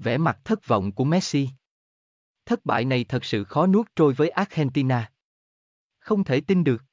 vẻ mặt thất vọng của Messi. Thất bại này thật sự khó nuốt trôi với Argentina. Không thể tin được.